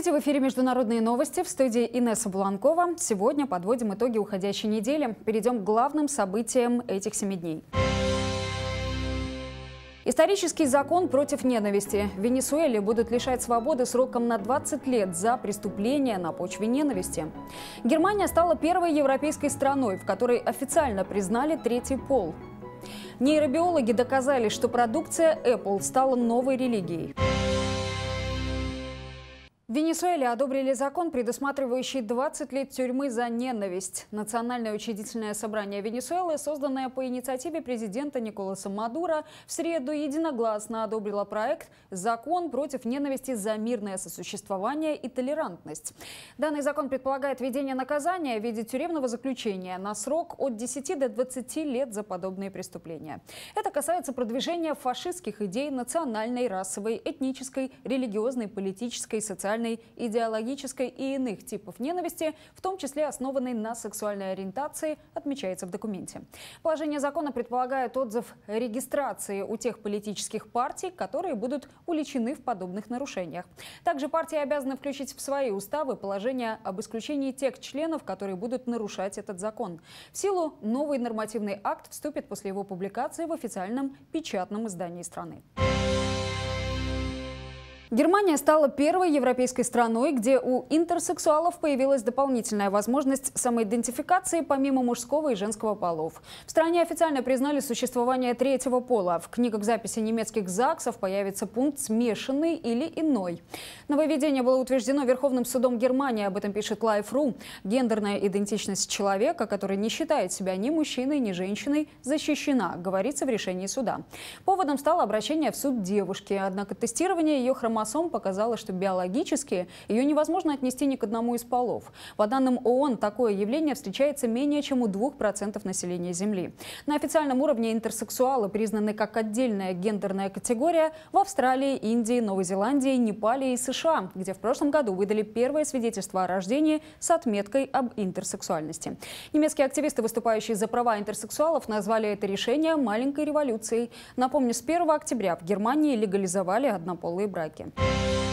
Здравствуйте, в эфире «Международные новости» в студии Инесса Буланкова. Сегодня подводим итоги уходящей недели. Перейдем к главным событиям этих семи дней. Исторический закон против ненависти. В Венесуэле будут лишать свободы сроком на 20 лет за преступления на почве ненависти. Германия стала первой европейской страной, в которой официально признали третий пол. Нейробиологи доказали, что продукция Apple стала новой религией. В Венесуэле одобрили закон, предусматривающий 20 лет тюрьмы за ненависть. Национальное учредительное собрание Венесуэлы, созданное по инициативе президента Николаса Мадура, в среду единогласно одобрило проект «Закон против ненависти за мирное сосуществование и толерантность». Данный закон предполагает введение наказания в виде тюремного заключения на срок от 10 до 20 лет за подобные преступления. Это касается продвижения фашистских идей национальной, расовой, этнической, религиозной, политической, социальной сексуальной, идеологической и иных типов ненависти, в том числе основанной на сексуальной ориентации, отмечается в документе. Положение закона предполагает отзыв регистрации у тех политических партий, которые будут уличены в подобных нарушениях. Также партии обязаны включить в свои уставы положение об исключении тех членов, которые будут нарушать этот закон. В силу новый нормативный акт вступит после его публикации в официальном печатном издании страны. Германия стала первой европейской страной, где у интерсексуалов появилась дополнительная возможность самоидентификации помимо мужского и женского полов. В стране официально признали существование третьего пола. В книгах записи немецких ЗАГСов появится пункт «смешанный» или «иной». Нововведение было утверждено Верховным судом Германии. Об этом пишет Life.ru. Гендерная идентичность человека, который не считает себя ни мужчиной, ни женщиной, защищена, говорится в решении суда. Поводом стало обращение в суд девушки. Однако тестирование ее хромосом хромосом показала, что биологически ее невозможно отнести ни к одному из полов. По данным ООН, такое явление встречается менее чем у 2% населения Земли. На официальном уровне интерсексуалы признаны как отдельная гендерная категория в Австралии, Индии, Новой Зеландии, Непале и США, где в прошлом году выдали первое свидетельство о рождении с отметкой об интерсексуальности. Немецкие активисты, выступающие за права интерсексуалов, назвали это решение маленькой революцией. Напомню, с 1 октября в Германии легализовали однополые браки. time.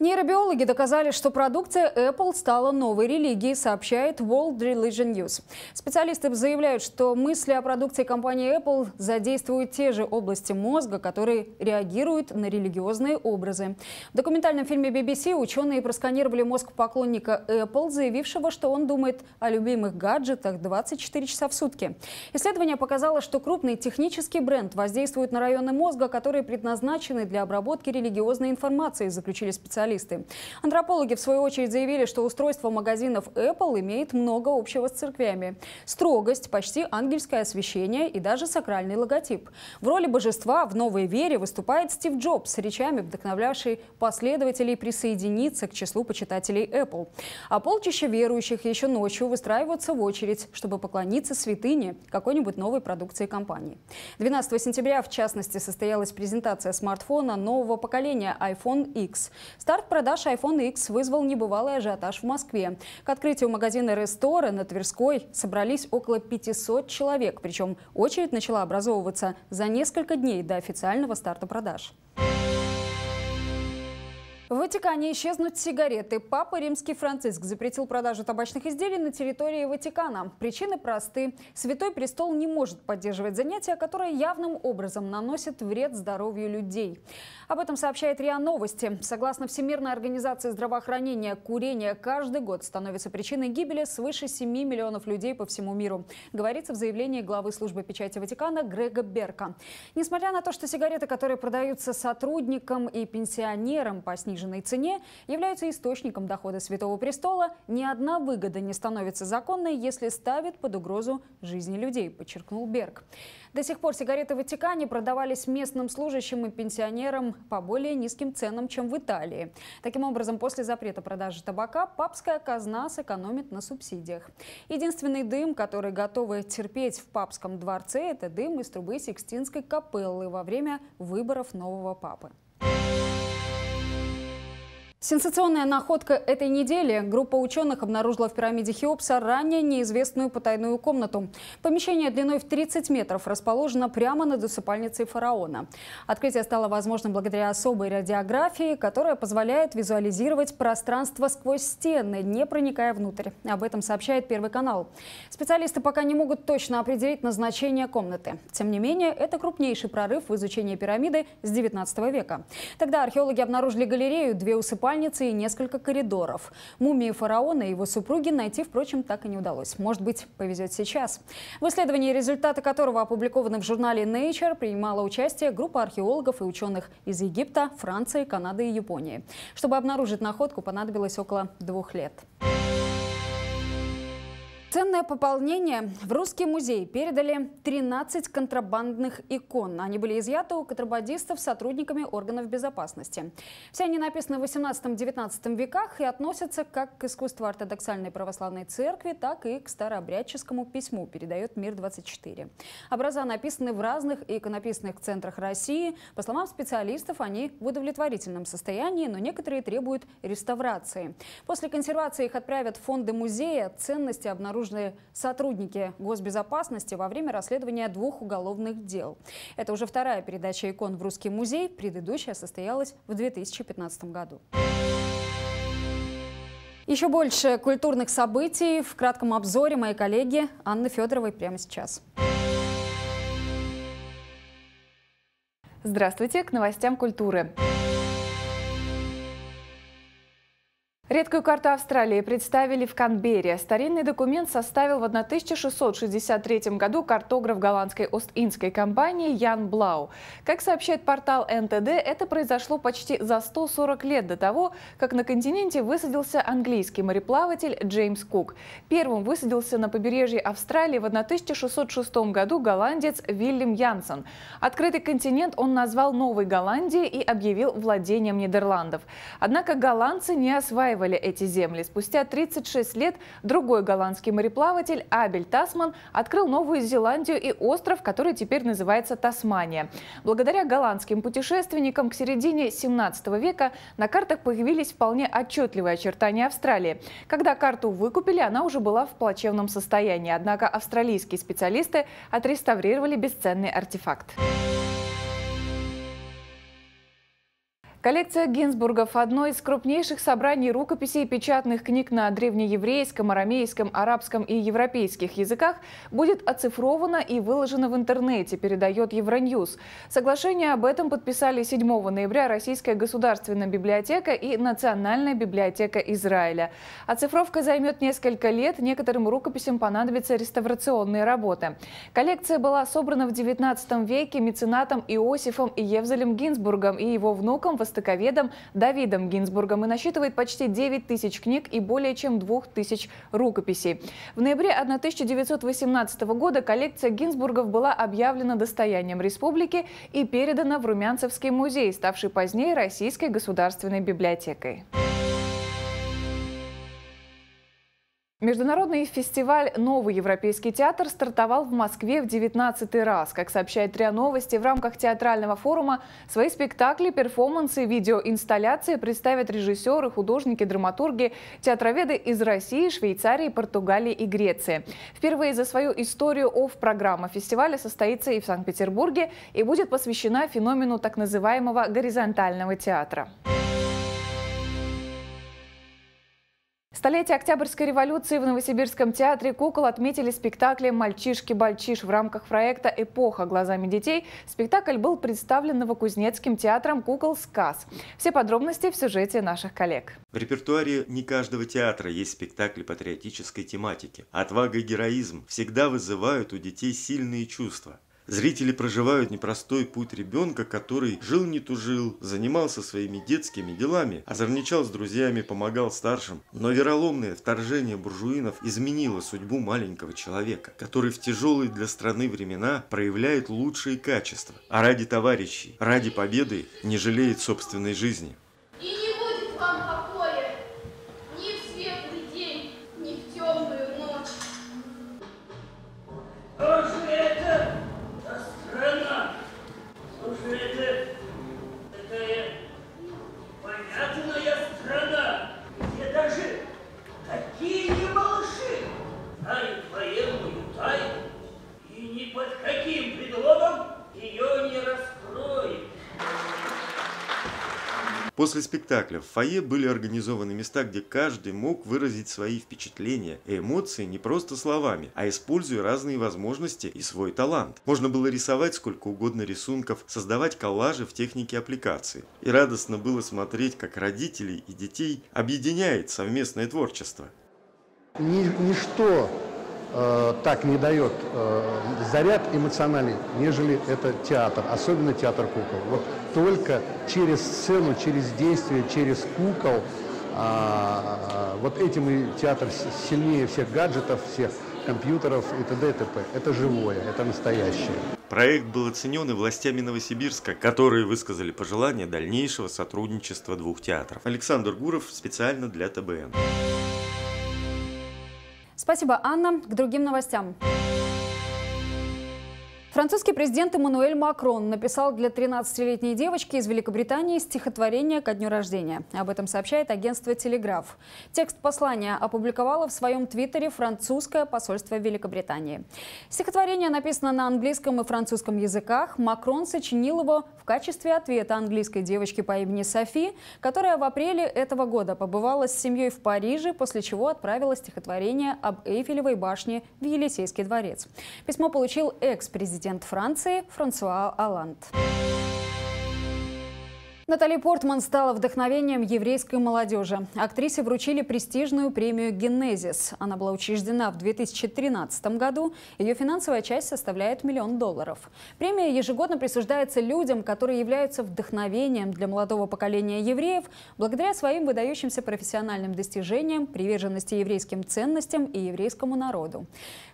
Нейробиологи доказали, что продукция Apple стала новой религией, сообщает World Religion News. Специалисты заявляют, что мысли о продукции компании Apple задействуют те же области мозга, которые реагируют на религиозные образы. В документальном фильме BBC ученые просканировали мозг поклонника Apple, заявившего, что он думает о любимых гаджетах 24 часа в сутки. Исследование показало, что крупный технический бренд воздействует на районы мозга, которые предназначены для обработки религиозной информации, заключили специалисты специалисты. Антропологи, в свою очередь, заявили, что устройство магазинов Apple имеет много общего с церквями. Строгость, почти ангельское освещение и даже сакральный логотип. В роли божества в новой вере выступает Стив Джобс с речами, вдохновлявший последователей присоединиться к числу почитателей Apple. А полчища верующих еще ночью выстраиваются в очередь, чтобы поклониться святыне какой-нибудь новой продукции компании. 12 сентября, в частности, состоялась презентация смартфона нового поколения iPhone X. Старт Старт продаж iPhone X вызвал небывалый ажиотаж в Москве. К открытию магазина Рестора на Тверской собрались около 500 человек. Причем очередь начала образовываться за несколько дней до официального старта продаж. В Ватикане исчезнут сигареты. Папа Римский Франциск запретил продажу табачных изделий на территории Ватикана. Причины просты. Святой престол не может поддерживать занятия, которые явным образом наносят вред здоровью людей. Об этом сообщает РИА Новости. Согласно Всемирной организации здравоохранения, курение каждый год становится причиной гибели свыше 7 миллионов людей по всему миру. Говорится в заявлении главы службы печати Ватикана Грега Берка. Несмотря на то, что сигареты, которые продаются сотрудникам и пенсионерам по снижению заниженной цене, являются источником дохода Святого Престола, ни одна выгода не становится законной, если ставит под угрозу жизни людей, подчеркнул Берг. До сих пор сигареты в Ватикане продавались местным служащим и пенсионерам по более низким ценам, чем в Италии. Таким образом, после запрета продажи табака папская казна сэкономит на субсидиях. Единственный дым, который готовы терпеть в папском дворце, это дым из трубы Сикстинской капеллы во время выборов нового папы. Сенсационная находка этой недели. Группа ученых обнаружила в пирамиде Хеопса ранее неизвестную потайную комнату. Помещение длиной в 30 метров расположено прямо над усыпальницей фараона. Открытие стало возможным благодаря особой радиографии, которая позволяет визуализировать пространство сквозь стены, не проникая внутрь. Об этом сообщает Первый канал. Специалисты пока не могут точно определить назначение комнаты. Тем не менее, это крупнейший прорыв в изучении пирамиды с 19 века. Тогда археологи обнаружили галерею, две усыпальницы, купальницы и несколько коридоров. Мумии фараона и его супруги найти, впрочем, так и не удалось. Может быть, повезет сейчас. В исследовании, результаты которого опубликованы в журнале Nature, принимала участие группа археологов и ученых из Египта, Франции, Канады и Японии. Чтобы обнаружить находку, понадобилось около двух лет. Ценное пополнение. В Русский музей передали 13 контрабандных икон. Они были изъяты у контрабандистов сотрудниками органов безопасности. Все они написаны в 18-19 веках и относятся как к искусству ортодоксальной православной церкви, так и к старообрядческому письму, передает «Мир-24». Образа написаны в разных иконописных центрах России. По словам специалистов, они в удовлетворительном состоянии, но некоторые требуют реставрации. После консервации их отправят в фонды музея. Ценности обнаружены обнаружены сотрудники госбезопасности во время расследования двух уголовных дел. Это уже вторая передача икон в Русский музей. Предыдущая состоялась в 2015 году. Еще больше культурных событий в кратком обзоре моей коллеги Анны Федоровой прямо сейчас. Здравствуйте, к новостям Культуры. Редкую карту Австралии представили в Канберре. Старинный документ составил в 1663 году картограф голландской Ост-Индской компании Ян Блау. Как сообщает портал НТД, это произошло почти за 140 лет до того, как на континенте высадился английский мореплаватель Джеймс Кук. Первым высадился на побережье Австралии в 1606 году голландец Вильям Янсен. Открытый континент он назвал Новой Голландией и объявил владением Нидерландов. Однако голландцы не осваивали осваивали эти земли. Спустя 36 лет другой голландский мореплаватель Абель Тасман открыл Новую Зеландию и остров, который теперь называется Тасмания. Благодаря голландским путешественникам к середине 17 века на картах появились вполне отчетливые очертания Австралии. Когда карту выкупили, она уже была в плачевном состоянии. Однако австралийские специалисты отреставрировали бесценный артефакт. Thank Коллекция Гинзбургов – одно из крупнейших собраний рукописей и печатных книг на древнееврейском, арамейском, арабском и европейских языках, будет оцифрована и выложена в интернете, передает Евроньюз. Соглашение об этом подписали 7 ноября Российская государственная библиотека и Национальная библиотека Израиля. Оцифровка займет несколько лет, некоторым рукописям понадобятся реставрационные работы. Коллекция была собрана в XIX веке меценатом Иосифом и Евзелем Гинзбургом и его внуком – востоковедом Давидом Гинзбургом и насчитывает почти 9 тысяч книг и более чем 2 тысяч рукописей. В ноябре 1918 года коллекция Гинзбургов была объявлена достоянием республики и передана в Румянцевский музей, ставший позднее Российской государственной библиотекой. Международный фестиваль «Новый европейский театр» стартовал в Москве в 19 раз. Как сообщает РИА Новости, в рамках театрального форума свои спектакли, перформансы, видеоинсталляции представят режиссеры, художники, драматурги, театроведы из России, Швейцарии, Португалии и Греции. Впервые за свою историю ОФ-программа фестиваля состоится и в Санкт-Петербурге и будет посвящена феномену так называемого «горизонтального театра». Столетие Октябрьской революции в Новосибирском театре кукол отметили спектаклем «Мальчишки-бальчиш» в рамках проекта «Эпоха глазами детей». Спектакль был представлен Новокузнецким театром кукол «Сказ». Все подробности в сюжете наших коллег. В репертуаре не каждого театра есть спектакли патриотической тематики. Отвага и героизм всегда вызывают у детей сильные чувства. Зрители проживают непростой путь ребенка, который жил не тужил, занимался своими детскими делами, озорничал с друзьями, помогал старшим. Но вероломное вторжение буржуинов изменило судьбу маленького человека, который в тяжелые для страны времена проявляет лучшие качества, а ради товарищей, ради победы не жалеет собственной жизни. После спектакля в фойе были организованы места, где каждый мог выразить свои впечатления и эмоции не просто словами, а используя разные возможности и свой талант. Можно было рисовать сколько угодно рисунков, создавать коллажи в технике аппликации. И радостно было смотреть, как родителей и детей объединяет совместное творчество. Ни, ничто Э, так не дает э, заряд эмоциональный, нежели это театр, особенно театр кукол. Вот только через сцену, через действие, через кукол, э, вот этим и театр сильнее всех гаджетов, всех компьютеров и т.д. и т.п. Это живое, это настоящее. Проект был оценен и властями Новосибирска, которые высказали пожелание дальнейшего сотрудничества двух театров. Александр Гуров специально для ТБН. Спасибо, Анна. К другим новостям. Французский президент Эммануэль Макрон написал для 13-летней девочки из Великобритании стихотворение ко дню рождения. Об этом сообщает агентство «Телеграф». Текст послания опубликовало в своем твиттере французское посольство Великобритании. Стихотворение написано на английском и французском языках. Макрон сочинил его качестве ответа английской девочки по имени Софи, которая в апреле этого года побывала с семьей в Париже, после чего отправила стихотворение об Эйфелевой башне в Елисейский дворец. Письмо получил экс-президент Франции Франсуа Аланд. Натали Портман стала вдохновением еврейской молодежи. Актрисе вручили престижную премию «Генезис». Она была учреждена в 2013 году. Ее финансовая часть составляет миллион долларов. Премия ежегодно присуждается людям, которые являются вдохновением для молодого поколения евреев благодаря своим выдающимся профессиональным достижениям, приверженности еврейским ценностям и еврейскому народу.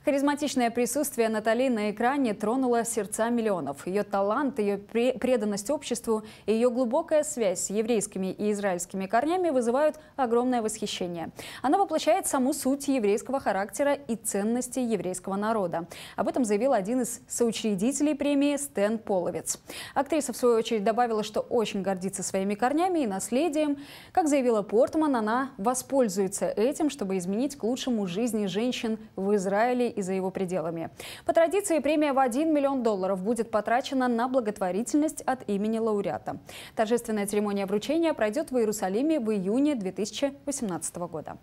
Харизматичное присутствие Натали на экране тронуло сердца миллионов. Ее талант, ее преданность обществу и ее глубокая глубокая связь с еврейскими и израильскими корнями вызывают огромное восхищение. Она воплощает саму суть еврейского характера и ценности еврейского народа. Об этом заявил один из соучредителей премии Стэн Половец. Актриса, в свою очередь, добавила, что очень гордится своими корнями и наследием. Как заявила Портман, она воспользуется этим, чтобы изменить к лучшему жизни женщин в Израиле и за его пределами. По традиции, премия в 1 миллион долларов будет потрачена на благотворительность от имени лауреата. Торже Торжественная церемония вручения пройдет в Иерусалиме в июне 2018 года.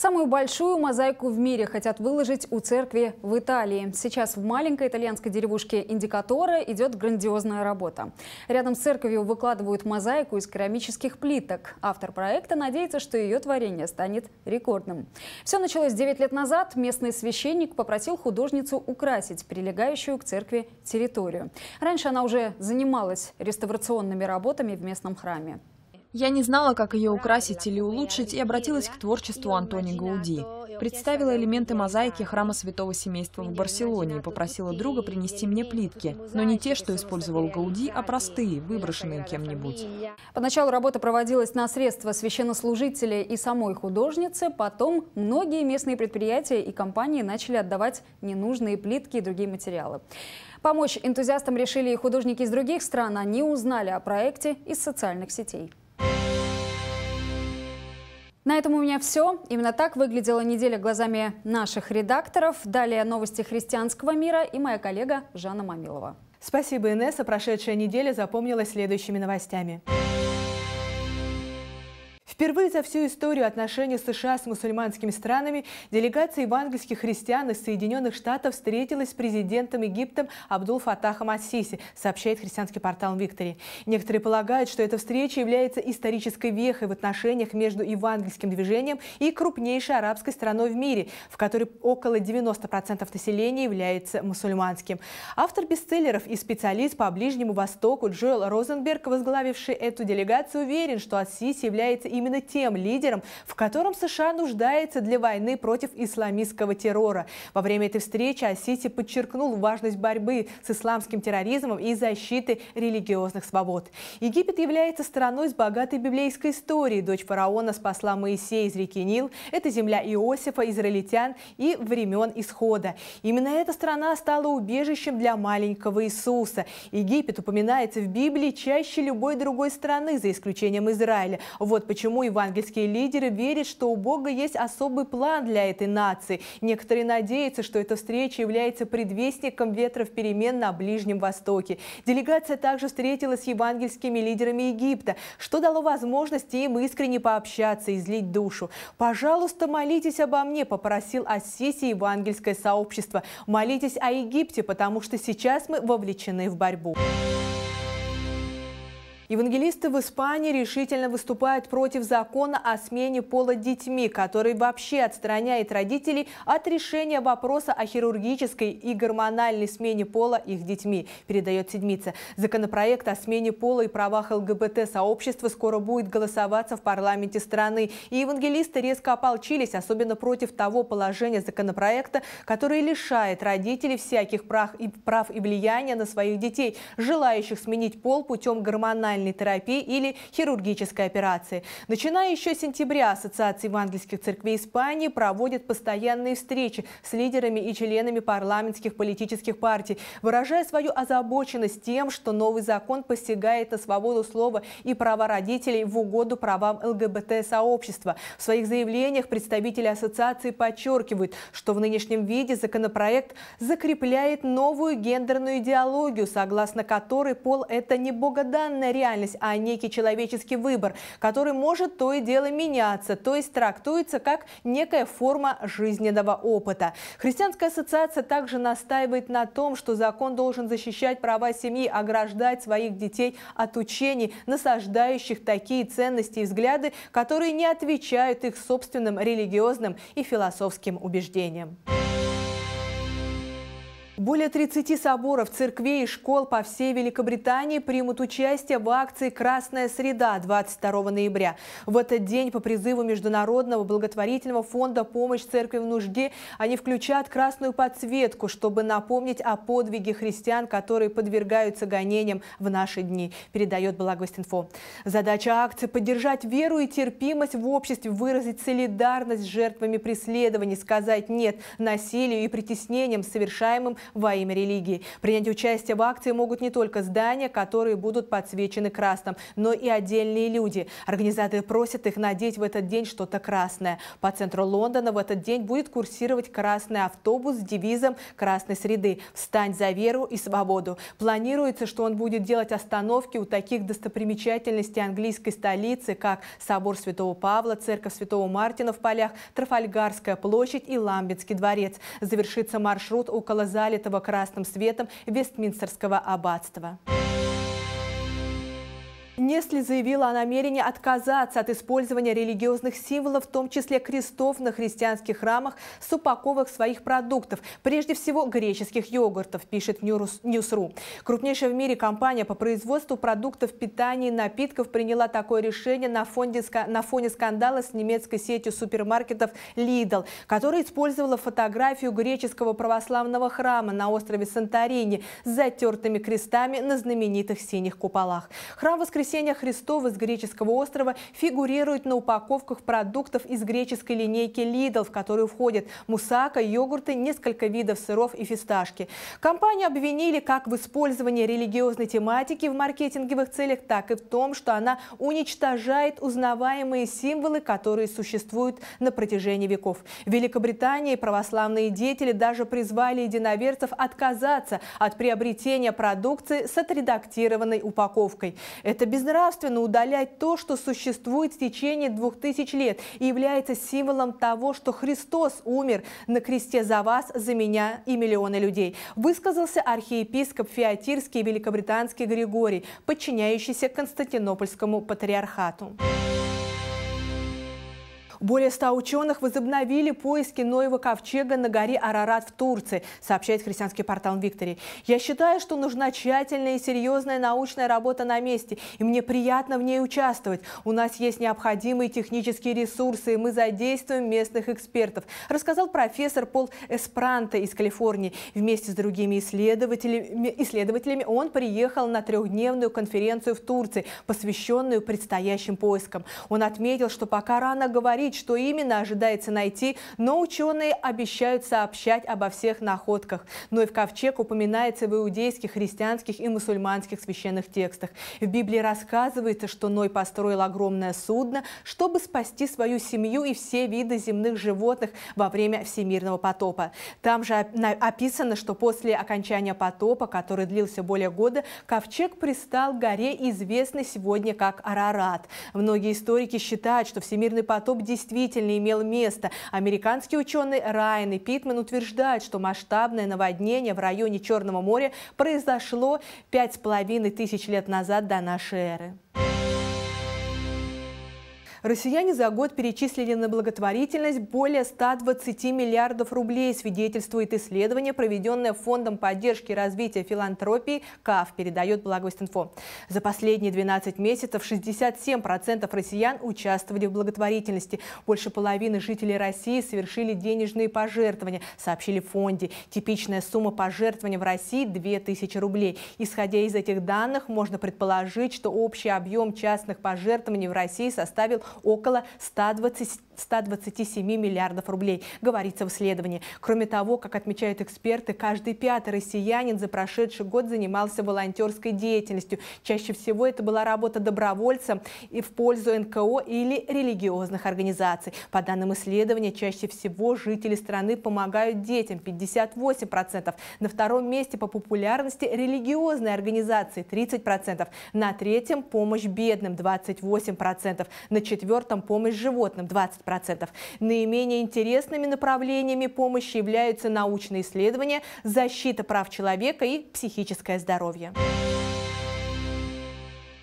Самую большую мозаику в мире хотят выложить у церкви в Италии. Сейчас в маленькой итальянской деревушке Индикатора идет грандиозная работа. Рядом с церковью выкладывают мозаику из керамических плиток. Автор проекта надеется, что ее творение станет рекордным. Все началось 9 лет назад. Местный священник попросил художницу украсить прилегающую к церкви территорию. Раньше она уже занималась реставрационными работами в местном храме. Я не знала, как ее украсить или улучшить, и обратилась к творчеству Антони Гауди. Представила элементы мозаики храма святого семейства в Барселоне и попросила друга принести мне плитки, но не те, что использовал Гауди, а простые, выброшенные кем-нибудь. Поначалу работа проводилась на средства священнослужителя и самой художницы, потом многие местные предприятия и компании начали отдавать ненужные плитки и другие материалы. Помочь энтузиастам решили и художники из других стран. Они узнали о проекте из социальных сетей. На этом у меня все. Именно так выглядела неделя глазами наших редакторов. Далее новости христианского мира и моя коллега Жанна Мамилова. Спасибо, Инесса. Прошедшая неделя запомнилась следующими новостями. Впервые за всю историю отношений США с мусульманскими странами делегация евангельских христиан из Соединенных Штатов встретилась с президентом Египта Абдул Фатахом Ассиси, сообщает христианский портал Виктори. Некоторые полагают, что эта встреча является исторической вехой в отношениях между евангельским движением и крупнейшей арабской страной в мире, в которой около 90% населения является мусульманским. Автор бестселлеров и специалист по Ближнему Востоку Джоэл Розенберг, возглавивший эту делегацию, уверен, что Ассиси является именно именно тем лидером, в котором США нуждается для войны против исламистского террора. Во время этой встречи Осетия подчеркнул важность борьбы с исламским терроризмом и защиты религиозных свобод. Египет является страной с богатой библейской историей. Дочь фараона спасла Моисея из реки Нил. Это земля Иосифа, израильтян и времен Исхода. Именно эта страна стала убежищем для маленького Иисуса. Египет упоминается в Библии чаще любой другой страны, за исключением Израиля. Вот почему Посему евангельские лидеры верят, что у Бога есть особый план для этой нации. Некоторые надеются, что эта встреча является предвестником ветров перемен на Ближнем Востоке. Делегация также встретилась с евангельскими лидерами Египта, что дало возможность им искренне пообщаться и излить душу. «Пожалуйста, молитесь обо мне», – попросил Ассиси евангельское сообщество. «Молитесь о Египте, потому что сейчас мы вовлечены в борьбу». Евангелисты в Испании решительно выступают против закона о смене пола детьми, который вообще отстраняет родителей от решения вопроса о хирургической и гормональной смене пола их детьми, передает Седмица. Законопроект о смене пола и правах ЛГБТ-сообщества скоро будет голосоваться в парламенте страны. И евангелисты резко ополчились, особенно против того положения законопроекта, который лишает родителей всяких прав и, прав и влияния на своих детей, желающих сменить пол путем гормональной гормональной терапии или хирургической операции. Начиная еще с сентября Ассоциация евангельских церквей Испании проводит постоянные встречи с лидерами и членами парламентских политических партий, выражая свою озабоченность тем, что новый закон постигает на свободу слова и права родителей в угоду правам ЛГБТ-сообщества. В своих заявлениях представители ассоциации подчеркивают, что в нынешнем виде законопроект закрепляет новую гендерную идеологию, согласно которой пол – это не богоданная реальность, реальность, а некий человеческий выбор, который может то и дело меняться, то есть трактуется как некая форма жизненного опыта. Христианская ассоциация также настаивает на том, что закон должен защищать права семьи, ограждать своих детей от учений, насаждающих такие ценности и взгляды, которые не отвечают их собственным религиозным и философским убеждениям. Более 30 соборов, церквей и школ по всей Великобритании примут участие в акции «Красная среда» 22 ноября. В этот день по призыву Международного благотворительного фонда «Помощь церкви в нужде» они включат красную подсветку, чтобы напомнить о подвиге христиан, которые подвергаются гонениям в наши дни, передает Благовестинфо. Задача акции – поддержать веру и терпимость в обществе, выразить солидарность с жертвами преследований, сказать «нет» насилию и притеснениям, совершаемым во имя религии. Принять участие в акции могут не только здания, которые будут подсвечены красным, но и отдельные люди. Организаторы просят их надеть в этот день что-то красное. По центру Лондона в этот день будет курсировать красный автобус с девизом «Красной среды». «Встань за веру и свободу». Планируется, что он будет делать остановки у таких достопримечательностей английской столицы, как собор Святого Павла, церковь Святого Мартина в полях, Трафальгарская площадь и Ламбетский дворец. Завершится маршрут около зале этого красным светом Вестминстерского аббатства. Несли заявила о намерении отказаться от использования религиозных символов, в том числе крестов на христианских храмах с упаковок своих продуктов, прежде всего греческих йогуртов, пишет Ньюс.ру. Крупнейшая в мире компания по производству продуктов питания и напитков приняла такое решение на, фонде, на фоне скандала с немецкой сетью супермаркетов Lidl, которая использовала фотографию греческого православного храма на острове Санторини с затертыми крестами на знаменитых синих куполах. Храм воскресенья Воскресения Христова с греческого острова фигурируют на упаковках продуктов из греческой линейки Lidl, в которую входят мусака, йогурты, несколько видов сыров и фисташки. Компанию обвинили как в использовании религиозной тематики в маркетинговых целях, так и в том, что она уничтожает узнаваемые символы, которые существуют на протяжении веков. В Великобритании православные деятели даже призвали единоверцев отказаться от приобретения продукции с отредактированной упаковкой. Это бизнес безнравственно удалять то, что существует в течение двух тысяч лет и является символом того, что Христос умер на кресте за вас, за меня и миллионы людей. Высказался архиепископ Феотирский Великобританский Григорий, подчиняющийся Константинопольскому патриархату. Более ста ученых возобновили поиски Ноева ковчега на горе Арарат в Турции, сообщает христианский портал Виктори. Я считаю, что нужна тщательная и серьезная научная работа на месте, и мне приятно в ней участвовать. У нас есть необходимые технические ресурсы, и мы задействуем местных экспертов, рассказал профессор Пол Эспранто из Калифорнии. Вместе с другими исследователями, исследователями он приехал на трехдневную конференцию в Турции, посвященную предстоящим поискам. Он отметил, что пока рано говорить, выяснить, что именно ожидается найти, но ученые обещают сообщать обо всех находках. Но ну и в ковчег упоминается в иудейских, христианских и мусульманских священных текстах. В Библии рассказывается, что Ной построил огромное судно, чтобы спасти свою семью и все виды земных животных во время всемирного потопа. Там же описано, что после окончания потопа, который длился более года, ковчег пристал к горе, известной сегодня как Арарат. Многие историки считают, что всемирный потоп действительно действительно имел место. Американские ученые Райан и Питман утверждают, что масштабное наводнение в районе Черного моря произошло 5,5 тысяч лет назад до нашей эры. Россияне за год перечислили на благотворительность более 120 миллиардов рублей, свидетельствует исследование, проведенное Фондом поддержки и развития филантропии КАФ, передает Благовестинфо. За последние 12 месяцев 67% россиян участвовали в благотворительности. Больше половины жителей России совершили денежные пожертвования, сообщили в фонде. Типичная сумма пожертвования в России – 2000 рублей. Исходя из этих данных, можно предположить, что общий объем частных пожертвований в России составил около 120 127 миллиардов рублей, говорится в исследовании. Кроме того, как отмечают эксперты, каждый пятый россиянин за прошедший год занимался волонтерской деятельностью. Чаще всего это была работа добровольцем и в пользу НКО или религиозных организаций. По данным исследования, чаще всего жители страны помогают детям 58%. На втором месте по популярности религиозные организации 30%. На третьем помощь бедным 28%. На четвертом помощь животным 20%. 20%. Наименее интересными направлениями помощи являются научные исследования, защита прав человека и психическое здоровье.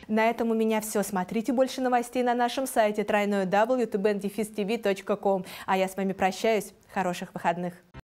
На этом у меня все. Смотрите больше новостей на нашем сайте www.tbndefistv.com. А я с вами прощаюсь. Хороших выходных!